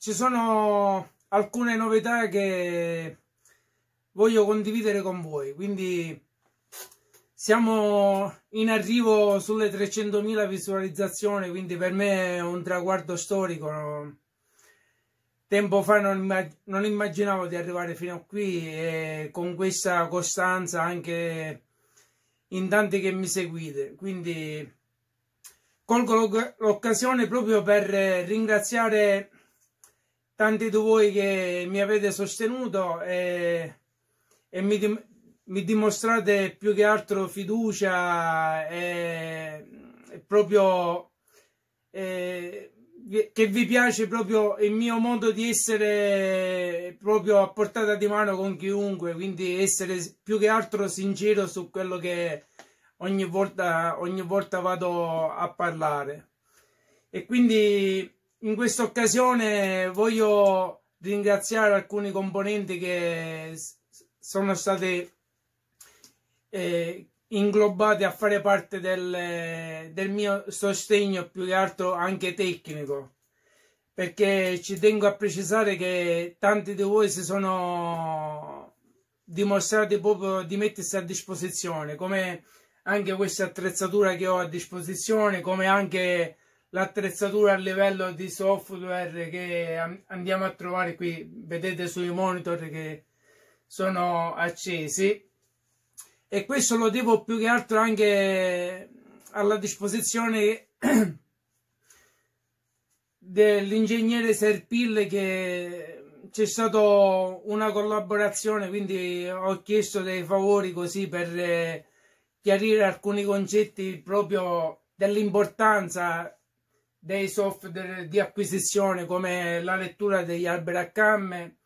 ci sono alcune novità che voglio condividere con voi. Quindi siamo in arrivo sulle 300.000 visualizzazioni, quindi per me è un traguardo storico. Tempo fa non, immag non immaginavo di arrivare fino a qui e con questa costanza anche in tanti che mi seguite. Quindi colgo l'occasione proprio per ringraziare tanti di voi che mi avete sostenuto e, eh, e mi, mi, dimostrate più che altro fiducia e, eh, e proprio e, eh, che vi piace proprio il mio modo di essere proprio a portata di mano con chiunque, quindi essere più che altro sincero su quello che ogni volta, ogni volta vado a parlare. E quindi in questa occasione voglio ringraziare alcuni componenti che sono stati eh, inglobati a fare parte del, del, mio sostegno più che altro anche tecnico perché ci tengo a precisare che tanti di voi si sono dimostrati proprio di mettersi a disposizione come anche questa attrezzatura che ho a disposizione come anche l'attrezzatura a livello di software che andiamo a trovare qui vedete sui monitor che sono accesi e questo lo devo più che altro anche alla disposizione dell'ingegnere Serpil che c'è stata una collaborazione quindi ho chiesto dei favori così per chiarire alcuni concetti proprio dell'importanza dei software di acquisizione come la lettura degli alberi a camme,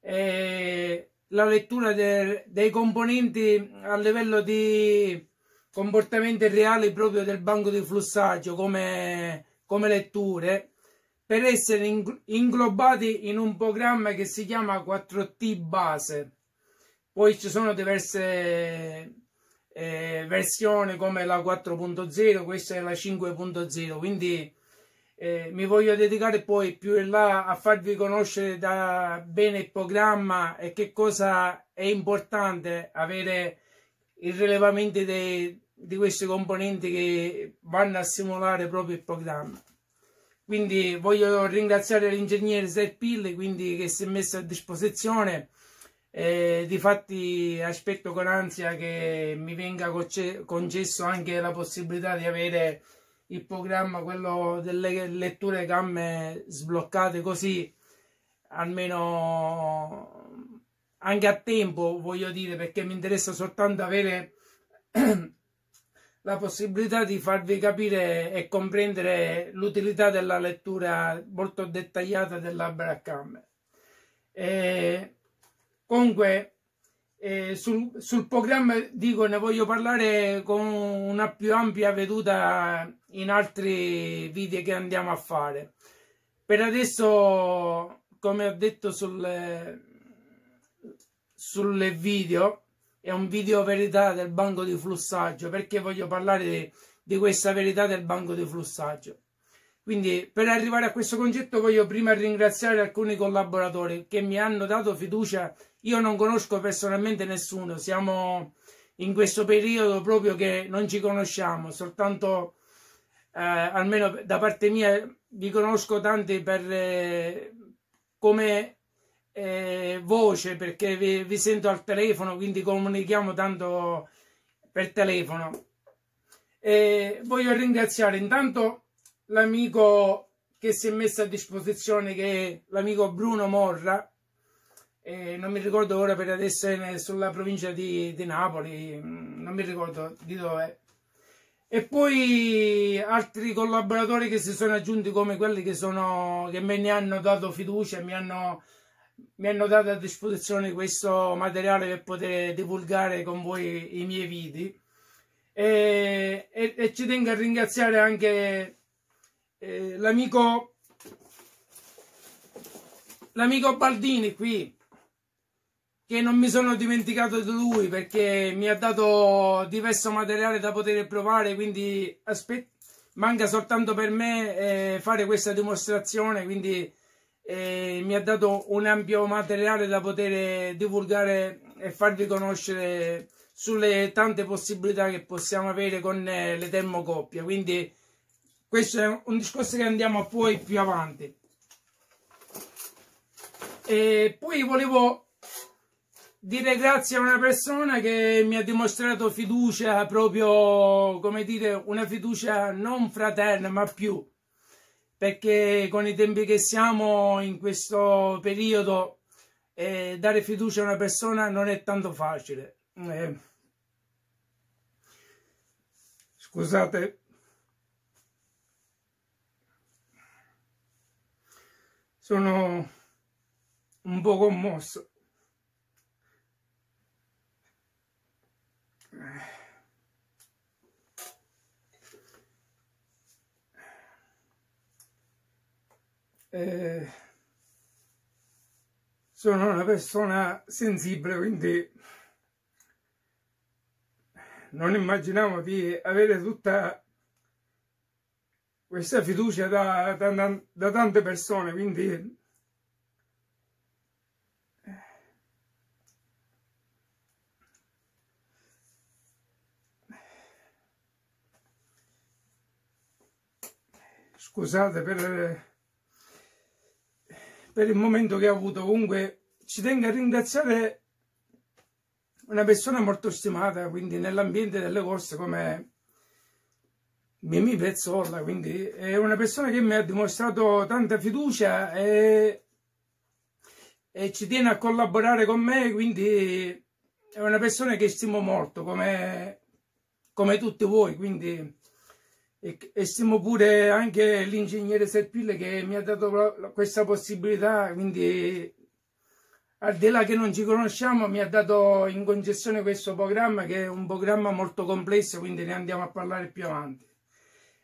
eh, la lettura de, dei componenti a livello di comportamenti reali proprio del banco di flussaggio come, come letture per essere inglobati in un programma che si chiama 4T base. Poi ci sono diverse eh, versioni come la 4.0, questa è la 5.0, quindi eh, mi voglio dedicare poi più in là a farvi conoscere da bene il programma e che cosa è importante avere il rilevamento dei, di questi componenti che vanno a simulare proprio il programma. Quindi voglio ringraziare l'ingegnere Serpilli quindi, che si è messo a disposizione. Eh, difatti aspetto con ansia che mi venga concesso anche la possibilità di avere il programma, quello delle letture gambe sbloccate così, almeno anche a tempo, voglio dire, perché mi interessa soltanto avere la possibilità di farvi capire e comprendere l'utilità della lettura molto dettagliata della E comunque eh, sul, sul, programma dico ne voglio parlare con una più ampia veduta in altri video che andiamo a fare per adesso come ho detto sul, sul video è un video verità del banco di flussaggio perché voglio parlare di, di questa verità del banco di flussaggio quindi per arrivare a questo concetto voglio prima ringraziare alcuni collaboratori che mi hanno dato fiducia. Io non conosco personalmente nessuno, siamo in questo periodo proprio che non ci conosciamo, soltanto eh, almeno da parte mia vi conosco tanti per, eh, come eh, voce perché vi, vi sento al telefono, quindi comunichiamo tanto per telefono. E voglio ringraziare intanto l'amico che si è messo a disposizione, che è l'amico Bruno Morra, eh, non mi ricordo ora per adesso è sulla provincia di, di Napoli, mm, non mi ricordo di dove. E poi altri collaboratori che si sono aggiunti come quelli che, sono, che me ne hanno dato fiducia, mi hanno, mi hanno dato a disposizione questo materiale per poter divulgare con voi i miei video. E, e, e, ci tengo a ringraziare anche eh, l'amico l'amico Baldini qui che non mi sono dimenticato di lui perché mi ha dato diverso materiale da poter provare quindi manca soltanto per me eh, fare questa dimostrazione quindi eh, mi ha dato un ampio materiale da poter divulgare e farvi conoscere sulle tante possibilità che possiamo avere con eh, le termocoppie quindi questo è un discorso che andiamo a poi più avanti e poi volevo dire grazie a una persona che mi ha dimostrato fiducia proprio come dire una fiducia non fraterna ma più perché con i tempi che siamo in questo periodo eh, dare fiducia a una persona non è tanto facile eh. scusate sono un po' commosso. Eh, sono una persona sensibile, quindi non immaginavo di avere tutta questa fiducia da, da, da tante persone, quindi eh, scusate per, per, il momento che ho avuto. Comunque ci tengo a ringraziare una persona molto stimata, quindi nell'ambiente delle corse come Mimì Pezzolla, quindi è una persona che mi ha dimostrato tanta fiducia e, e ci tiene a collaborare con me, quindi è una persona che stimo molto, come, come tutti voi, quindi e, e stimo pure anche l'ingegnere Serpille che mi ha dato la, la, questa possibilità, quindi al di là che non ci conosciamo, mi ha dato in concessione questo programma che è un programma molto complesso, quindi ne andiamo a parlare più avanti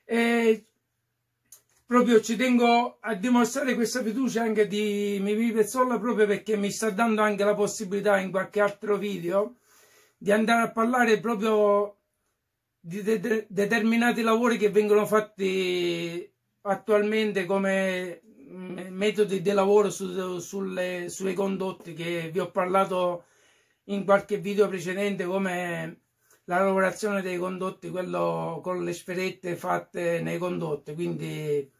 e proprio ci tengo a dimostrare questa fiducia anche di Mimi Pezzolla proprio perché mi sta dando anche la possibilità in qualche altro video di andare a parlare proprio di de determinati lavori che vengono fatti attualmente come mm, metodi di lavoro su, sulle, sulle condotte che vi ho parlato in qualche video precedente come la lavorazione dei condotti, quello con le sferette fatte nei condotti, quindi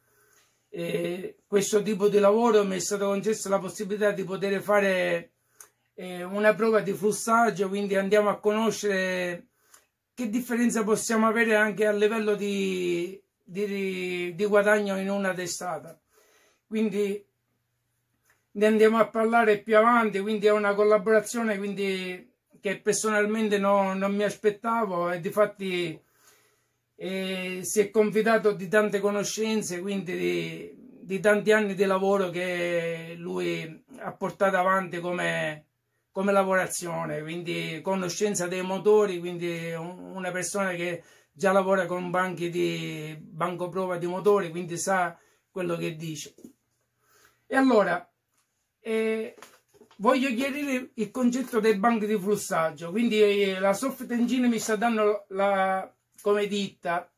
eh, questo tipo di lavoro mi è stata concessa la possibilità di poter fare eh, una prova di flussaggio, quindi andiamo a conoscere che differenza possiamo avere anche a livello di, di, di guadagno in una testata. Quindi ne andiamo a parlare più avanti, quindi è una collaborazione, quindi che personalmente no, non mi aspettavo e difatti eh, si è confidato di tante conoscenze, quindi di, di, tanti anni di lavoro che lui ha portato avanti come, come lavorazione, quindi conoscenza dei motori, quindi una persona che già lavora con banchi di banco prova di motori, quindi sa quello che dice. E allora, eh, voglio chiarire il concetto dei banchi di flussaggio, quindi eh, la Soft Engine mi sta dando la, come ditta,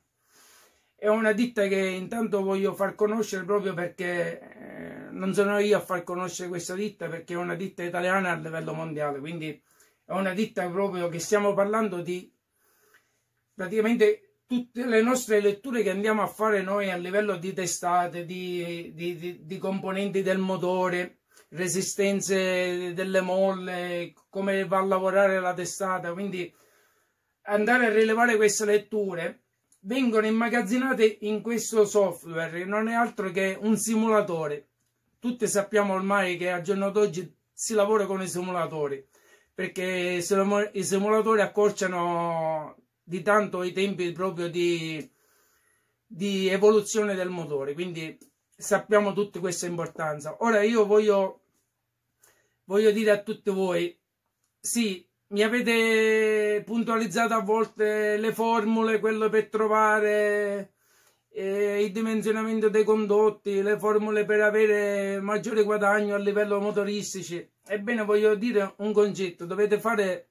è una ditta che intanto voglio far conoscere proprio perché eh, non sono io a far conoscere questa ditta perché è una ditta italiana a livello mondiale, quindi è una ditta proprio che stiamo parlando di praticamente tutte le nostre letture che andiamo a fare noi a livello di testate, di, di, di, di componenti del motore, resistenze delle molle, come va a lavorare la testata. Quindi andare a rilevare queste letture vengono immagazzinate in questo software che non è altro che un simulatore. Tutti sappiamo ormai che al giorno d'oggi si lavora con i simulatori perché i simulatori accorciano di tanto i tempi proprio di, di evoluzione del motore. Quindi sappiamo tutti questa importanza. Ora io voglio voglio dire a tutti voi, sì, mi avete puntualizzato a volte le formule, quello per trovare eh, il dimensionamento dei condotti, le formule per avere maggiore guadagno a livello motoristici. Ebbene, voglio dire un concetto, dovete fare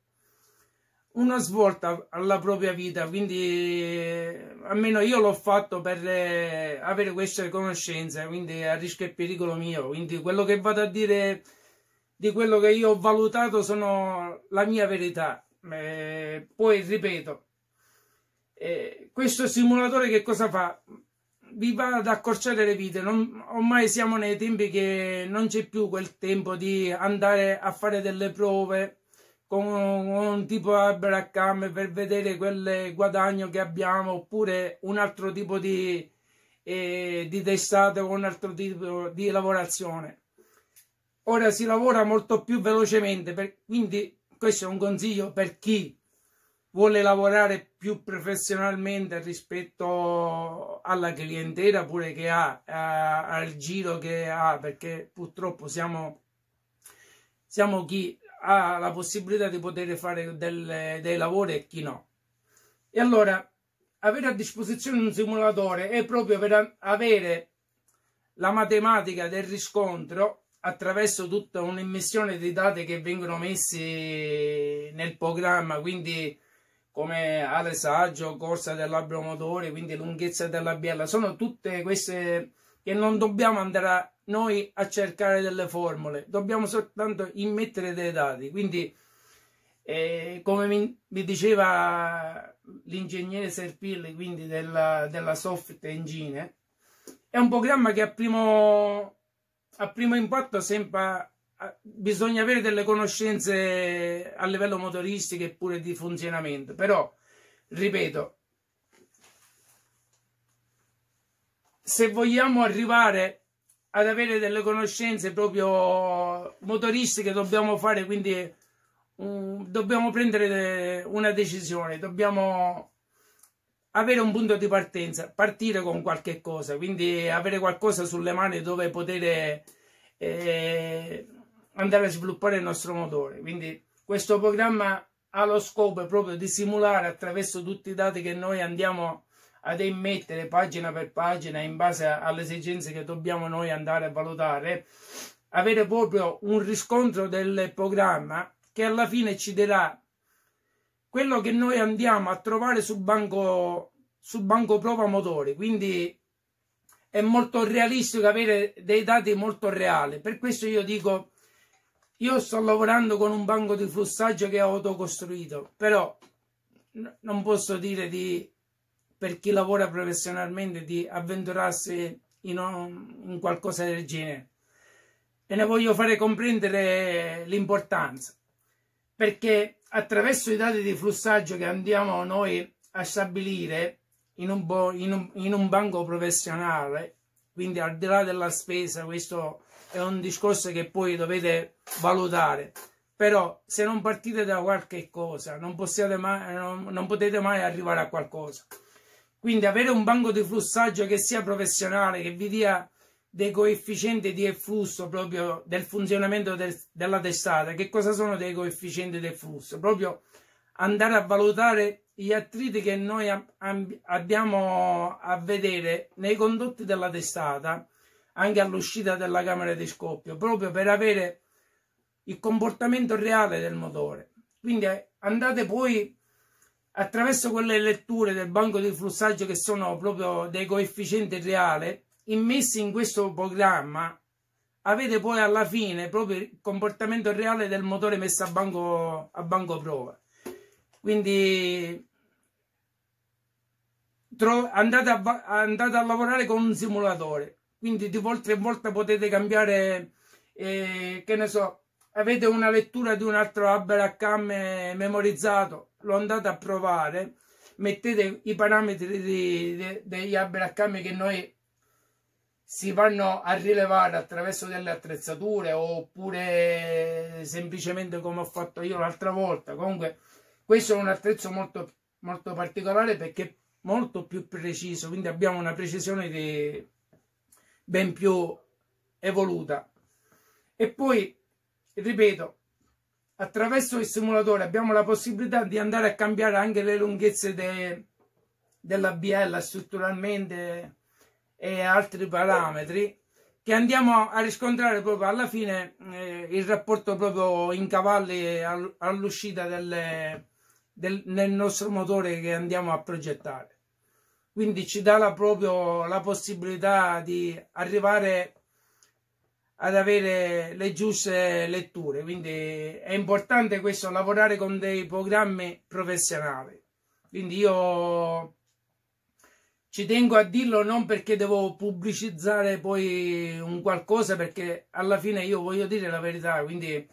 una svolta alla propria vita, quindi eh, almeno io l'ho fatto per eh, avere queste conoscenze, quindi a rischio e pericolo mio, quindi quello che vado a dire di quello che io ho valutato sono la mia verità. Eh, poi ripeto, eh, questo simulatore che cosa fa? Vi va ad accorciare le vite, non, ormai siamo nei tempi che non c'è più quel tempo di andare a fare delle prove con un tipo albero a cam per vedere quel guadagno che abbiamo oppure un altro tipo di, eh, di testato o un altro tipo di lavorazione ora si lavora molto più velocemente, per, quindi questo è un consiglio per chi vuole lavorare più professionalmente rispetto alla clientela pure che ha, a, eh, al giro che ha, perché purtroppo siamo, siamo chi ha la possibilità di poter fare del, dei lavori e chi no. E allora avere a disposizione un simulatore è proprio per avere la matematica del riscontro attraverso tutta un'immissione di dati che vengono messi nel programma, quindi come adresaggio, corsa del labbro motore, quindi lunghezza della biella, sono tutte queste che non dobbiamo andare a, noi a cercare delle formule, dobbiamo soltanto immettere dei dati, quindi eh, come mi, mi diceva l'ingegnere Serpilli, quindi della, della Soft Engine, è un programma che a primo a primo impatto sembra bisogna avere delle conoscenze a livello motoristico e pure di funzionamento, però ripeto, se vogliamo arrivare ad avere delle conoscenze proprio motoristiche dobbiamo fare quindi um, dobbiamo prendere una decisione, dobbiamo avere un punto di partenza, partire con qualche cosa, quindi avere qualcosa sulle mani dove poter eh, andare a sviluppare il nostro motore. Quindi questo programma ha lo scopo proprio di simulare attraverso tutti i dati che noi andiamo ad immettere pagina per pagina in base alle esigenze che dobbiamo noi andare a valutare, avere proprio un riscontro del programma che alla fine ci darà quello che noi andiamo a trovare sul banco, sul banco prova motori, quindi è molto realistico avere dei dati molto reali. Per questo io dico, io sto lavorando con un banco di flussaggio che ho autocostruito, però non posso dire di, per chi lavora professionalmente di avventurarsi in, un, in qualcosa del genere. E ne voglio fare comprendere l'importanza, perché attraverso i dati di flussaggio che andiamo noi a stabilire in un, in un, in un banco professionale, quindi al di là della spesa, questo è un discorso che poi dovete valutare. Però se non partite da qualche cosa, non, mai, non, non potete mai arrivare a qualcosa. Quindi avere un banco di flussaggio che sia professionale, che vi dia dei coefficienti di efflusso proprio del funzionamento del, della testata. Che cosa sono dei coefficienti di efflusso? Proprio andare a valutare gli attriti che noi abbiamo a vedere nei condotti della testata, anche all'uscita della camera di scoppio, proprio per avere il comportamento reale del motore. Quindi eh, andate poi attraverso quelle letture del banco di flussaggio che sono proprio dei coefficienti reali immessi in questo programma avete poi alla fine proprio il comportamento reale del motore messo a banco, a banco prova. Quindi andate a, andate a lavorare con un simulatore, quindi di volta in volta potete cambiare, eh, che ne so, avete una lettura di un altro HBRHM eh, memorizzato, lo andate a provare, mettete i parametri di, di, degli HBRHM che noi si vanno a rilevare attraverso delle attrezzature oppure semplicemente come ho fatto io l'altra volta. Comunque questo è un attrezzo molto, molto particolare perché è molto più preciso, quindi abbiamo una precisione di, ben più evoluta. E poi, ripeto, attraverso il simulatore abbiamo la possibilità di andare a cambiare anche le lunghezze de, della biella strutturalmente e altri parametri che andiamo a riscontrare proprio alla fine eh, il rapporto proprio in cavalli all'uscita del, del, nostro motore che andiamo a progettare. Quindi ci dà la, proprio la possibilità di arrivare ad avere le giuste letture. Quindi è importante questo, lavorare con dei programmi professionali. Quindi io ci tengo a dirlo non perché devo pubblicizzare poi un qualcosa, perché alla fine io voglio dire la verità, quindi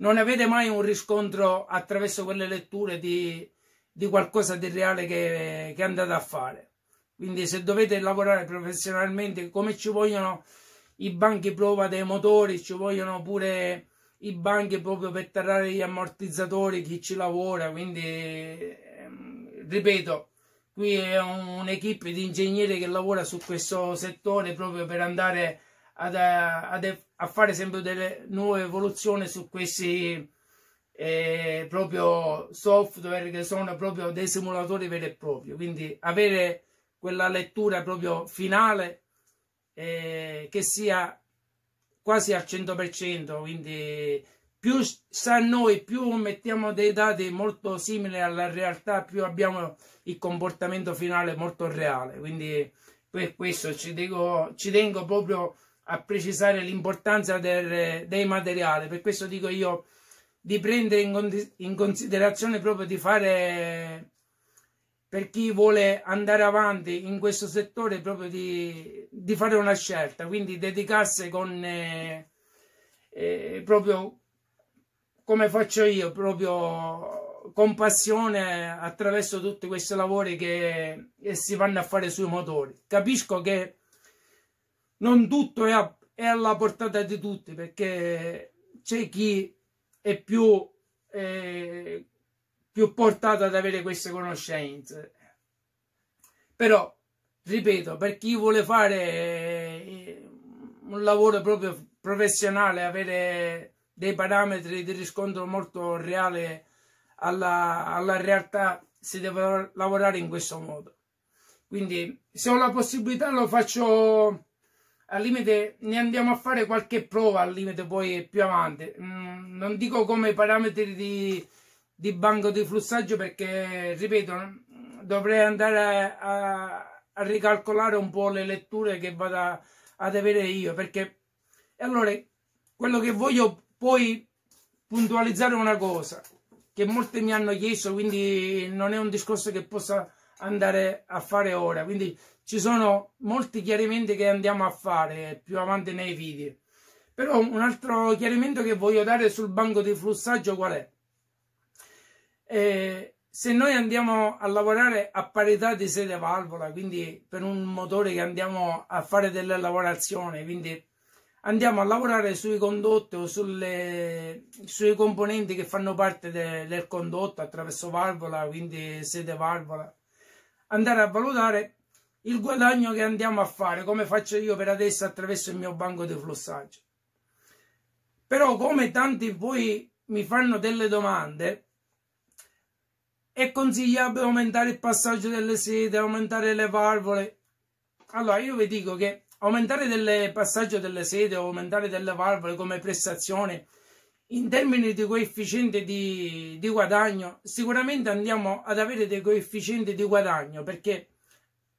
non avete mai un riscontro attraverso quelle letture di, di qualcosa di reale che, che andate a fare. Quindi se dovete lavorare professionalmente, come ci vogliono i banchi prova dei motori, ci vogliono pure i banchi proprio per tarare gli ammortizzatori, chi ci lavora, quindi ehm, ripeto, Qui è un'equipe di ingegneri che lavora su questo settore proprio per andare ad, ad, a fare sempre delle nuove evoluzioni su questi eh, proprio software che sono proprio dei simulatori veri e propri. Quindi avere quella lettura proprio finale eh, che sia quasi al 100%, quindi più sa noi, più mettiamo dei dati molto simili alla realtà, più abbiamo il comportamento finale molto reale. Quindi per questo ci, dico, ci tengo proprio a precisare l'importanza dei materiali. Per questo dico io di prendere in, in considerazione proprio di fare per chi vuole andare avanti in questo settore proprio di, di fare una scelta, quindi dedicarsi con eh, eh, proprio come faccio io, proprio con passione attraverso tutti questi lavori che, che si vanno a fare sui motori. Capisco che non tutto è, a, è alla portata di tutti, perché c'è chi è più, eh, più portato ad avere queste conoscenze. Però, ripeto, per chi vuole fare eh, un lavoro proprio professionale, avere dei parametri di riscontro molto reale alla, alla realtà si deve lavorare in questo modo quindi se ho la possibilità lo faccio al limite ne andiamo a fare qualche prova al limite poi più avanti mm, non dico come parametri di, di, banco di flussaggio perché ripeto dovrei andare a, a ricalcolare un po' le letture che vado ad avere io perché allora quello che voglio poi puntualizzare una cosa che molti mi hanno chiesto, quindi non è un discorso che possa andare a fare ora. Quindi ci sono molti chiarimenti che andiamo a fare più avanti nei video. Però un altro chiarimento che voglio dare sul banco di flussaggio qual è? Eh, se noi andiamo a lavorare a parità di sede valvola, quindi per un motore che andiamo a fare delle lavorazioni, quindi andiamo a lavorare sui condotti o sulle, sui componenti che fanno parte de, del condotto attraverso valvola, quindi sede valvola, andare a valutare il guadagno che andiamo a fare, come faccio io per adesso attraverso il mio banco di flussaggio. Però come tanti voi mi fanno delle domande, è consigliabile aumentare il passaggio delle sede, aumentare le valvole. Allora io vi dico che aumentare del passaggio delle sedie, aumentare delle valvole come prestazione in termini di coefficiente di, di, guadagno sicuramente andiamo ad avere dei coefficienti di guadagno perché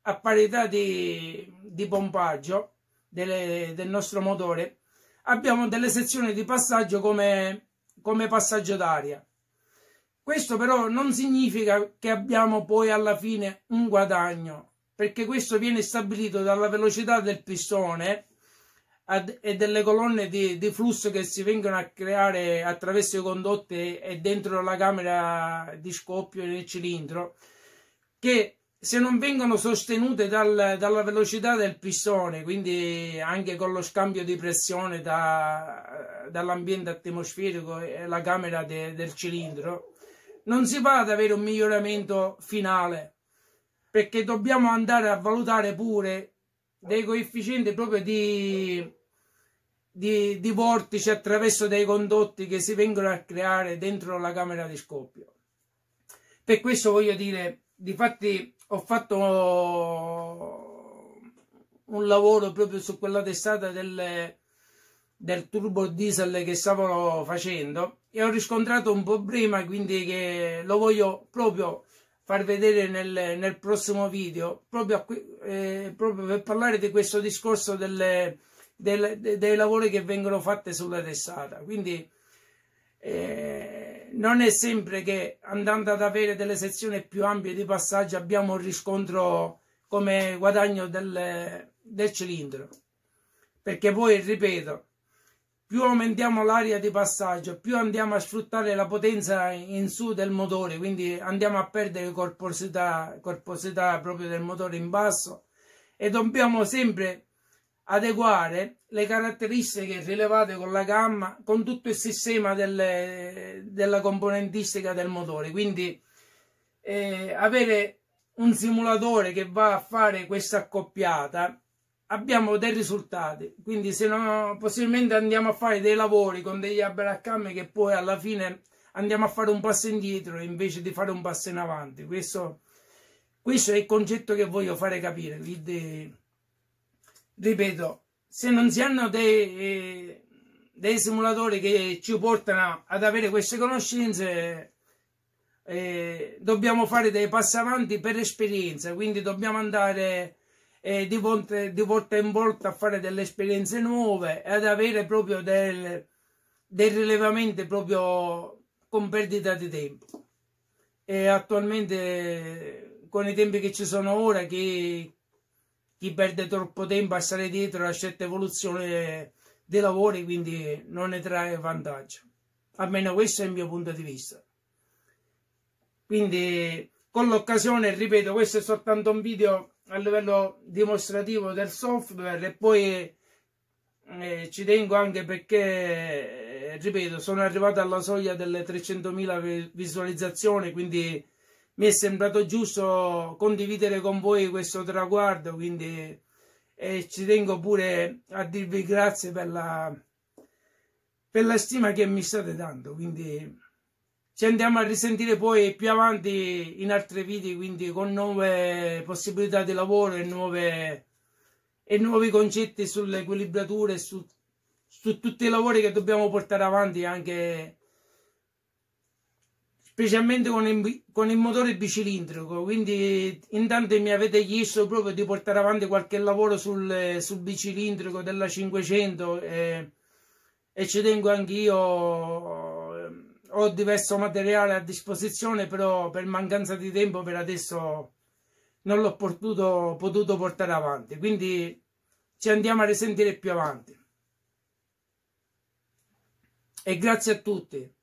a parità di, di pompaggio delle, del nostro motore abbiamo delle sezioni di passaggio come, come passaggio d'aria questo però non significa che abbiamo poi alla fine un guadagno perché questo viene stabilito dalla velocità del pistone e delle colonne di, di, flusso che si vengono a creare attraverso i condotti e dentro la camera di scoppio nel cilindro, che se non vengono sostenute dal, dalla velocità del pistone, quindi anche con lo scambio di pressione da, dall'ambiente atmosferico e la camera de, del cilindro, non si va ad avere un miglioramento finale perché dobbiamo andare a valutare pure dei coefficienti proprio di, di, di vortici attraverso dei condotti che si vengono a creare dentro la camera di scoppio. Per questo voglio dire, difatti ho fatto un lavoro proprio su quella testata del, del turbo diesel che stavo facendo e ho riscontrato un problema quindi che lo voglio proprio far vedere nel, nel prossimo video, proprio, qui, eh, proprio, per parlare di questo discorso delle, del, de, dei lavori che vengono fatti sulla testata Quindi eh, non è sempre che andando ad avere delle sezioni più ampie di passaggio abbiamo un riscontro come guadagno del, del cilindro. Perché poi, ripeto, più aumentiamo l'aria di passaggio, più andiamo a sfruttare la potenza in su del motore, quindi andiamo a perdere corposità, corposità proprio del motore in basso e dobbiamo sempre adeguare le caratteristiche rilevate con la gamma con tutto il sistema delle, della componentistica del motore quindi eh, avere un simulatore che va a fare questa accoppiata abbiamo dei risultati quindi se no possibilmente andiamo a fare dei lavori con degli aberacame che poi alla fine andiamo a fare un passo indietro invece di fare un passo in avanti questo, questo è il concetto che voglio fare capire quindi ripeto se non si hanno dei, eh, dei simulatori che ci portano ad avere queste conoscenze eh, dobbiamo fare dei passi avanti per esperienza quindi dobbiamo andare eh, di, volte, di, volta, in volta a fare delle esperienze nuove e ad avere proprio del, del rilevamento proprio con perdita di tempo. E attualmente con i tempi che ci sono ora, chi, chi perde troppo tempo a stare dietro a certe evoluzioni dei lavori, quindi non ne trae vantaggio. Almeno questo è il mio punto di vista. Quindi con l'occasione, ripeto, questo è soltanto un video a livello dimostrativo del software e poi eh, ci tengo anche perché eh, ripeto sono arrivato alla soglia delle 300.000 visualizzazioni quindi mi è sembrato giusto condividere con voi questo traguardo quindi eh, ci tengo pure a dirvi grazie per la, per la stima che mi state dando quindi ci andiamo a risentire poi più avanti in altri video, quindi con nuove possibilità di lavoro e, nuove, e nuovi concetti sulle equilibrature, su, su tutti i lavori che dobbiamo portare avanti anche specialmente con il, con il motore bicilindrico. Quindi intanto mi avete chiesto proprio di portare avanti qualche lavoro sul, sul bicilindrico della 500 e, eh, e ci tengo anch'io ho diverso materiale a disposizione però per mancanza di tempo per adesso non l'ho potuto, potuto portare avanti quindi ci andiamo a risentire più avanti e grazie a tutti